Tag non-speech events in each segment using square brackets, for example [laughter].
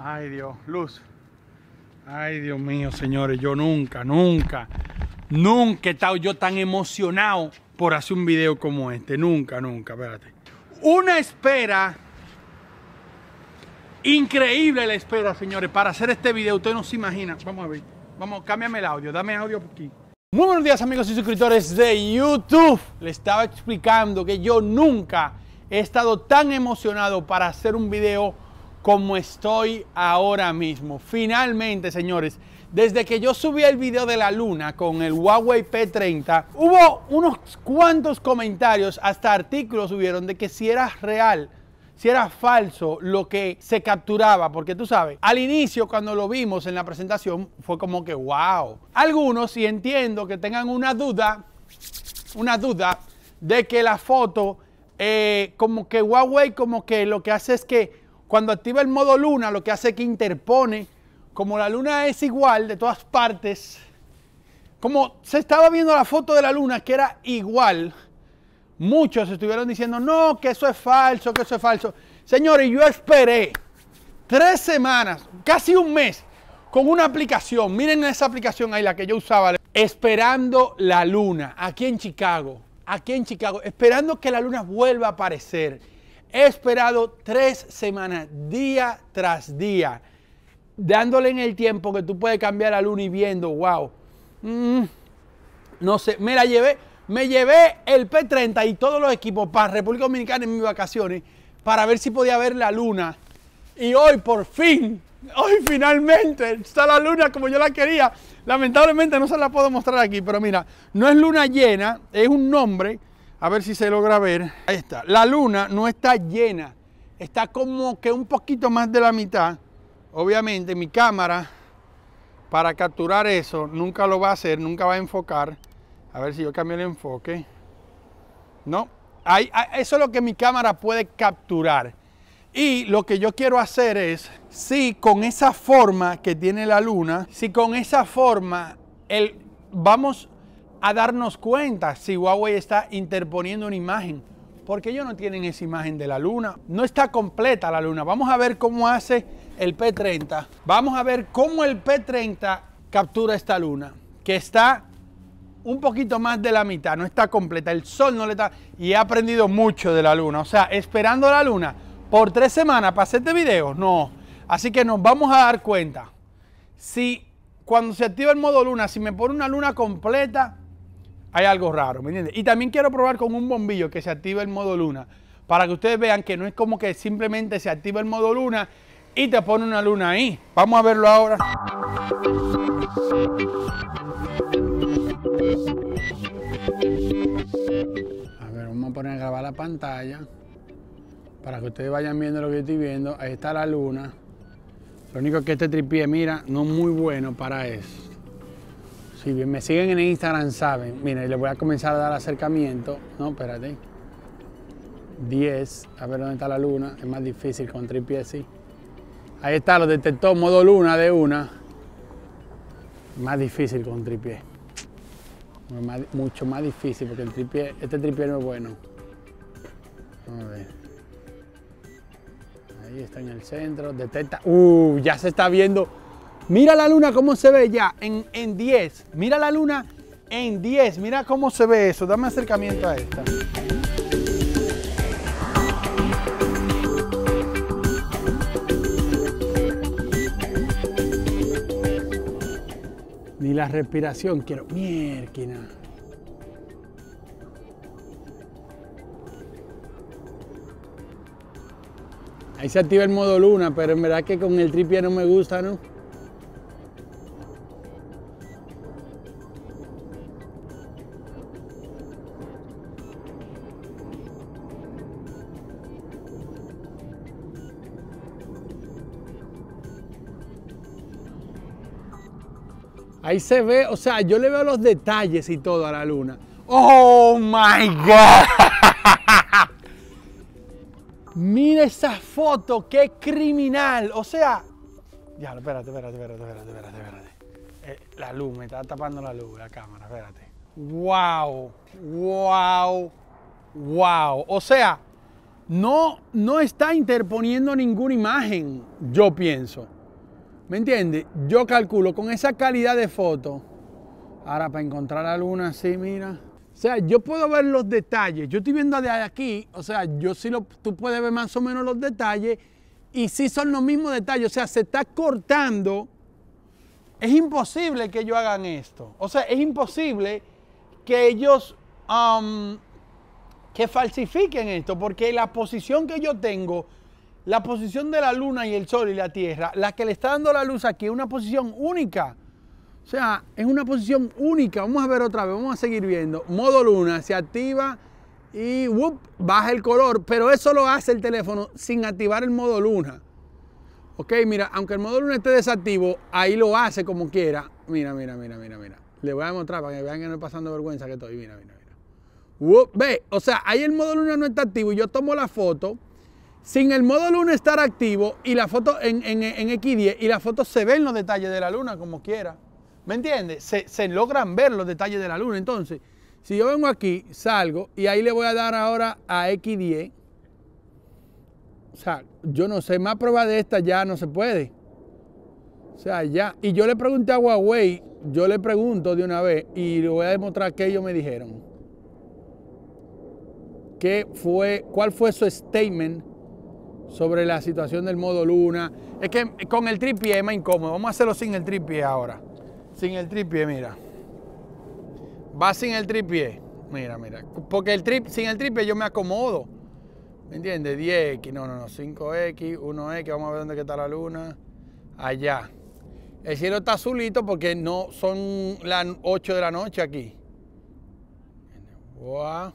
Ay Dios, luz. Ay Dios mío, señores, yo nunca, nunca, nunca he estado yo tan emocionado por hacer un video como este. Nunca, nunca, espérate. Una espera Increíble la espera, señores, para hacer este video. Ustedes no se imaginan. Vamos a ver. Vamos, cámbiame el audio. Dame audio por aquí. Muy buenos días, amigos y suscriptores de YouTube. Les estaba explicando que yo nunca he estado tan emocionado para hacer un video como estoy ahora mismo. Finalmente, señores, desde que yo subí el video de la luna con el Huawei P30, hubo unos cuantos comentarios, hasta artículos hubieron de que si era real si era falso lo que se capturaba, porque tú sabes, al inicio cuando lo vimos en la presentación fue como que wow. Algunos, si entiendo que tengan una duda, una duda de que la foto, eh, como que Huawei como que lo que hace es que cuando activa el modo luna, lo que hace es que interpone, como la luna es igual de todas partes, como se estaba viendo la foto de la luna que era igual, muchos estuvieron diciendo, no, que eso es falso, que eso es falso. Señores, yo esperé tres semanas, casi un mes, con una aplicación. Miren esa aplicación ahí, la que yo usaba. Esperando la luna, aquí en Chicago, aquí en Chicago, esperando que la luna vuelva a aparecer He esperado tres semanas, día tras día, dándole en el tiempo que tú puedes cambiar la luna y viendo, wow. Mm, no sé, me la llevé, me llevé el P30 y todos los equipos para República Dominicana en mis vacaciones para ver si podía ver la luna. Y hoy por fin, hoy finalmente está la luna como yo la quería. Lamentablemente no se la puedo mostrar aquí, pero mira, no es luna llena, es un nombre a ver si se logra ver. Ahí está. La luna no está llena. Está como que un poquito más de la mitad. Obviamente mi cámara para capturar eso nunca lo va a hacer, nunca va a enfocar. A ver si yo cambio el enfoque. No, ahí, ah, eso es lo que mi cámara puede capturar. Y lo que yo quiero hacer es, si con esa forma que tiene la luna, si con esa forma el, vamos a darnos cuenta si Huawei está interponiendo una imagen, porque ellos no tienen esa imagen de la luna. No está completa la luna. Vamos a ver cómo hace el P30. Vamos a ver cómo el P30 captura esta luna, que está un poquito más de la mitad, no está completa. El sol no le está... Y he aprendido mucho de la luna. O sea, esperando la luna por tres semanas para hacer este video, no. Así que nos vamos a dar cuenta. Si cuando se activa el modo luna, si me pone una luna completa, hay algo raro, ¿me Y también quiero probar con un bombillo que se activa el modo luna, para que ustedes vean que no es como que simplemente se activa el modo luna y te pone una luna ahí. Vamos a verlo ahora. A ver, vamos a poner a grabar la pantalla para que ustedes vayan viendo lo que estoy viendo. Ahí está la luna. Lo único que este tripié, mira, no muy bueno para eso si bien me siguen en Instagram saben, Mira, les voy a comenzar a dar acercamiento, no, espérate, 10, a ver dónde está la luna, es más difícil con tripié, sí. Ahí está, lo detectó modo luna de una, más difícil con tripié, mucho más difícil porque el tripié, este tripié no es bueno. A ver. Ahí está en el centro, detecta, uh, ya se está viendo Mira la luna cómo se ve ya en, 10. Mira la luna en 10. Mira cómo se ve eso. Dame acercamiento a esta. Ni la respiración quiero. Mierquina. Ahí se activa el modo luna, pero en verdad que con el tripia no me gusta, ¿no? Ahí se ve, o sea, yo le veo los detalles y todo a la luna. ¡Oh, my God! [laughs] Mira esa foto, qué criminal. O sea, ya, espérate, espérate, espérate, espérate, espérate. Eh, la luz, me está tapando la luz, la cámara, espérate. ¡Wow! ¡Wow! ¡Wow! O sea, no, no está interponiendo ninguna imagen, yo pienso. ¿Me entiendes? Yo calculo con esa calidad de foto. Ahora, para encontrar la luna sí, mira. O sea, yo puedo ver los detalles. Yo estoy viendo de aquí, o sea, yo sí lo, tú puedes ver más o menos los detalles y sí son los mismos detalles. O sea, se está cortando. Es imposible que ellos hagan esto. O sea, es imposible que ellos um, que falsifiquen esto, porque la posición que yo tengo la posición de la luna y el sol y la tierra, la que le está dando la luz aquí, es una posición única. O sea, es una posición única. Vamos a ver otra vez, vamos a seguir viendo. Modo luna, se activa y baja el color, pero eso lo hace el teléfono sin activar el modo luna. Ok, mira, aunque el modo luna esté desactivo, ahí lo hace como quiera. Mira, mira, mira, mira, mira. Le voy a mostrar para que vean que no estoy pasando vergüenza que estoy. Mira, mira, mira. ve, o sea, ahí el modo luna no está activo y yo tomo la foto sin el modo luna estar activo y la foto en, X10 y la foto se ven los detalles de la luna como quiera. ¿Me entiendes? Se, logran ver los detalles de la luna. Entonces, si yo vengo aquí, salgo y ahí le voy a dar ahora a X10. O sea, yo no sé, más prueba de esta ya no se puede. O sea, ya. Y yo le pregunté a Huawei, yo le pregunto de una vez y le voy a demostrar qué ellos me dijeron. ¿Qué fue, cuál fue su statement sobre la situación del modo luna. Es que con el tripié es más incómodo. Vamos a hacerlo sin el tripié ahora. Sin el tripié, mira. Va sin el tripié. Mira, mira. Porque el trip, sin el tripié yo me acomodo. ¿Me entiendes? 10X, no, no, no. 5X, 1X. Vamos a ver dónde está la luna. Allá. El cielo está azulito porque no son las 8 de la noche aquí. Wow.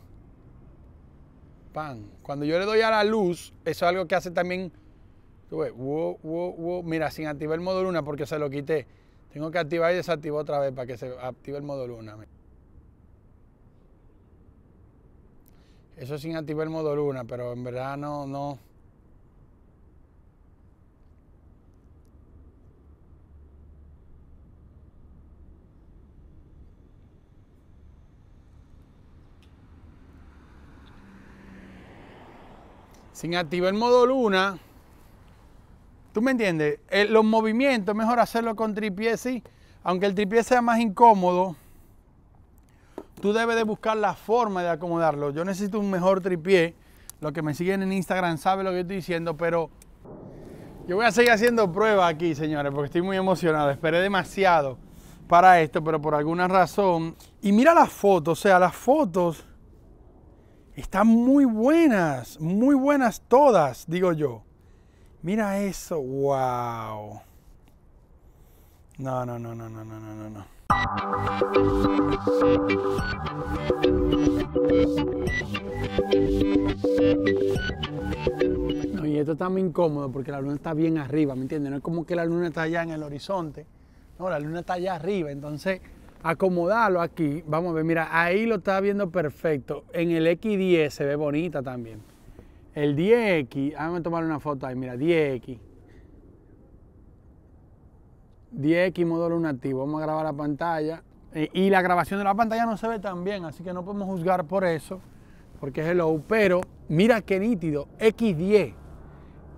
Cuando yo le doy a la luz, eso es algo que hace también, mira, sin activar el modo luna porque se lo quité. Tengo que activar y desactivar otra vez para que se active el modo luna. Eso sin activar el modo luna, pero en verdad no, no. sin activar el modo luna. ¿Tú me entiendes? Eh, los movimientos, mejor hacerlo con tripié, sí. Aunque el tripié sea más incómodo, tú debes de buscar la forma de acomodarlo. Yo necesito un mejor tripié. Los que me siguen en Instagram saben lo que estoy diciendo, pero yo voy a seguir haciendo pruebas aquí, señores, porque estoy muy emocionado. Esperé demasiado para esto, pero por alguna razón. Y mira las fotos, o sea, las fotos están muy buenas, muy buenas todas, digo yo. Mira eso, wow. No, no, no, no, no, no, no, no. No, y esto está muy incómodo porque la luna está bien arriba, ¿me entiendes? No es como que la luna está allá en el horizonte. No, la luna está allá arriba, entonces acomodarlo aquí. Vamos a ver, mira, ahí lo está viendo perfecto. En el X10 se ve bonita también. El 10X, déjame tomar una foto ahí, mira, 10X. 10X módulo activo, Vamos a grabar la pantalla. Eh, y la grabación de la pantalla no se ve tan bien, así que no podemos juzgar por eso, porque es el low. Pero mira qué nítido, X10.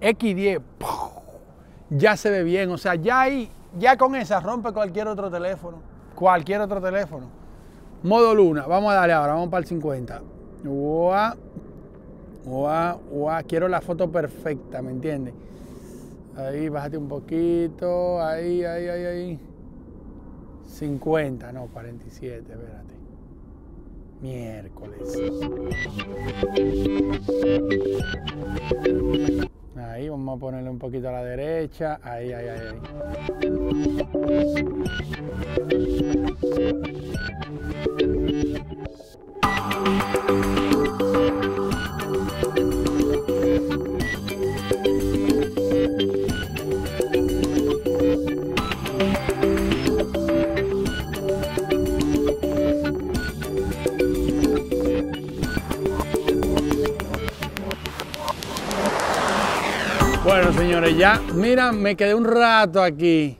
X10. Ya se ve bien, o sea, ya ahí, ya con esa rompe cualquier otro teléfono cualquier otro teléfono. Modo luna, vamos a darle ahora, vamos para el 50. Quiero la foto perfecta, ¿me entiendes? Ahí, bájate un poquito, ahí, ahí, ahí, ahí. 50, no, 47, espérate. Miércoles. Ahí vamos a ponerle un poquito a la derecha. Ahí, ahí, ahí. ya, mira, me quedé un rato aquí.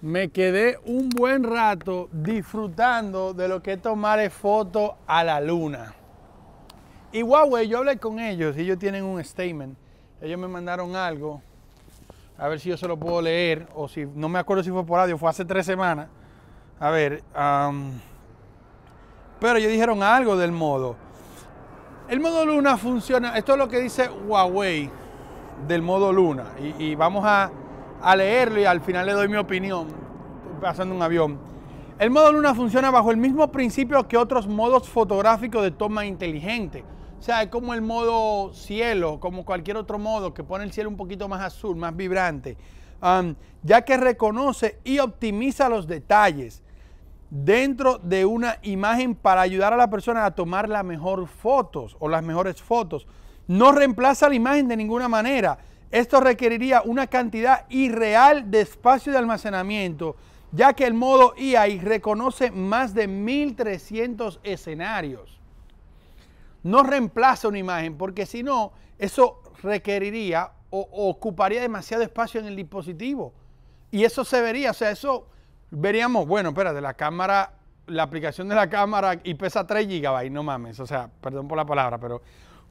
Me quedé un buen rato disfrutando de lo que es tomar fotos a la luna. Y Huawei, yo hablé con ellos, y ellos tienen un statement. Ellos me mandaron algo. A ver si yo se lo puedo leer o si no me acuerdo si fue por radio, fue hace tres semanas. A ver, pero ellos dijeron algo del modo. El modo Luna funciona, esto es lo que dice Huawei del modo Luna. Y, vamos a, a, leerlo y al final le doy mi opinión, pasando un avión. El modo Luna funciona bajo el mismo principio que otros modos fotográficos de toma inteligente. O sea, es como el modo cielo, como cualquier otro modo que pone el cielo un poquito más azul, más vibrante, ya que reconoce y optimiza los detalles dentro de una imagen para ayudar a la persona a tomar las mejor fotos o las mejores fotos. No reemplaza la imagen de ninguna manera. Esto requeriría una cantidad irreal de espacio de almacenamiento, ya que el modo EI reconoce más de 1300 escenarios. No reemplaza una imagen, porque si no, eso requeriría o, ocuparía demasiado espacio en el dispositivo. Y eso se vería, o sea, eso veríamos, bueno, de la cámara, la aplicación de la cámara y pesa 3 GB, no mames, o sea, perdón por la palabra, pero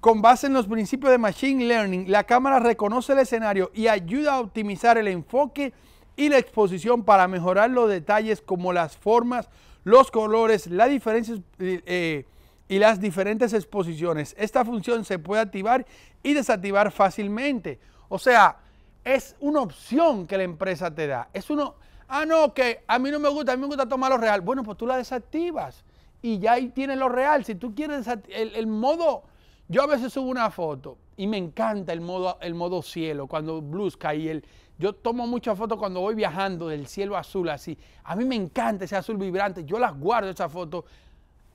con base en los principios de Machine Learning, la cámara reconoce el escenario y ayuda a optimizar el enfoque y la exposición para mejorar los detalles como las formas, los colores, las diferencias eh, y las diferentes exposiciones. Esta función se puede activar y desactivar fácilmente. O sea, es una opción que la empresa te da. Es uno, ah, no, que a mí no me gusta, a mí me gusta tomar lo real. Bueno, pues tú la desactivas y ya ahí tienes lo real. Si tú quieres el, el modo yo a veces subo una foto y me encanta el modo, el modo cielo, cuando blusca cae. y el... Yo tomo muchas fotos cuando voy viajando del cielo azul así. A mí me encanta ese azul vibrante. Yo las guardo esas fotos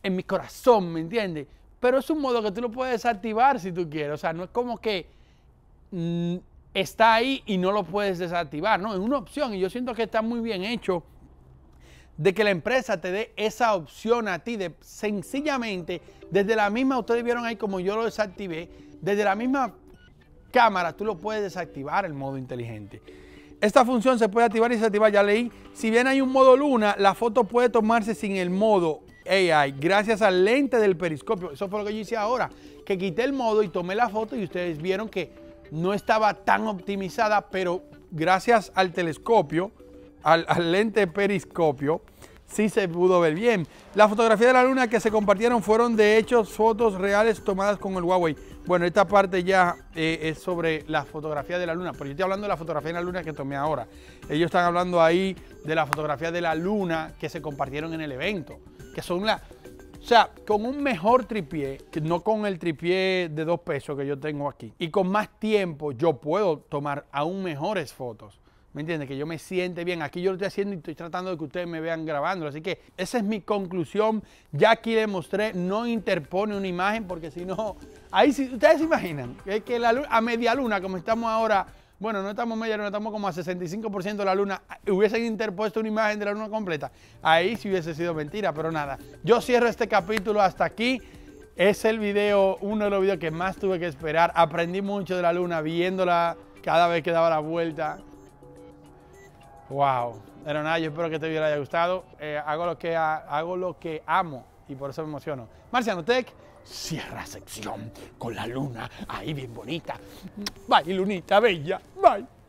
en mi corazón, ¿me entiendes? Pero es un modo que tú lo puedes desactivar si tú quieres. O sea, no es como que mm, está ahí y no lo puedes desactivar. No, es una opción y yo siento que está muy bien hecho de que la empresa te dé esa opción a ti de sencillamente desde la misma, ustedes vieron ahí como yo lo desactivé, desde la misma cámara tú lo puedes desactivar el modo inteligente. Esta función se puede activar y desactivar, ya leí. Si bien hay un modo luna, la foto puede tomarse sin el modo AI, gracias al lente del periscopio. Eso fue lo que yo hice ahora, que quité el modo y tomé la foto y ustedes vieron que no estaba tan optimizada, pero gracias al telescopio, al, lente periscopio, sí se pudo ver bien. La fotografía de la luna que se compartieron fueron de hecho fotos reales tomadas con el Huawei. Bueno, esta parte ya eh, es sobre la fotografía de la luna, pero yo estoy hablando de la fotografía de la luna que tomé ahora. Ellos están hablando ahí de la fotografía de la luna que se compartieron en el evento, que son las... O sea, con un mejor tripié, no con el tripié de dos pesos que yo tengo aquí, y con más tiempo yo puedo tomar aún mejores fotos. ¿Me entiendes? Que yo me siente bien. Aquí yo lo estoy haciendo y estoy tratando de que ustedes me vean grabando. Así que esa es mi conclusión. Ya aquí le mostré, no interpone una imagen porque si no... Ahí sí, ustedes se imaginan que la a media luna, como estamos ahora, bueno, no estamos media luna, estamos como a 65% de la luna, hubiesen interpuesto una imagen de la luna completa. Ahí sí hubiese sido mentira, pero nada. Yo cierro este capítulo hasta aquí. Es el video, uno de los videos que más tuve que esperar. Aprendí mucho de la luna viéndola cada vez que daba la vuelta. Wow. Pero nada, yo espero que te este hubiera gustado. Eh, hago, lo que, hago lo que amo y por eso me emociono. Marciano Tech cierra sección con la luna ahí bien bonita. Bye, lunita bella. Bye.